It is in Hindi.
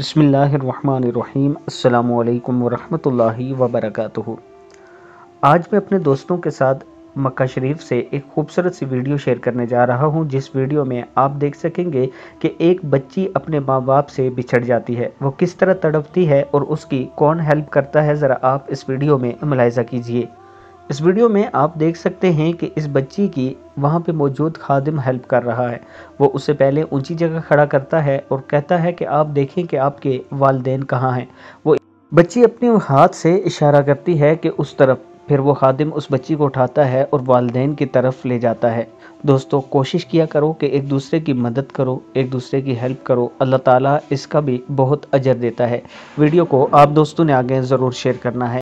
बसमिलीम अल्लाम वरहमतुल्लाहि वबरक आज मैं अपने दोस्तों के साथ मक्का शरीफ से एक खूबसूरत सी वीडियो शेयर करने जा रहा हूं जिस वीडियो में आप देख सकेंगे कि एक बच्ची अपने माँ बाप से बिछड़ जाती है वो किस तरह तड़पती है और उसकी कौन हेल्प करता है ज़रा आप इस वीडियो में मुलायजा कीजिए इस वीडियो में आप देख सकते हैं कि इस बच्ची की वहाँ पे मौजूद खादिम हेल्प कर रहा है वो उससे पहले ऊंची जगह खड़ा करता है और कहता है कि आप देखें कि आपके वालदेन कहाँ हैं वो बच्ची अपने हाथ से इशारा करती है कि उस तरफ फिर वो खादिम उस बच्ची को उठाता है और वालदेन की तरफ ले जाता है दोस्तों कोशिश किया करो कि एक दूसरे की मदद करो एक दूसरे की हेल्प करो अल्लाह ताला इसका भी बहुत अजर देता है वीडियो को आप दोस्तों ने आगे ज़रूर शेयर करना है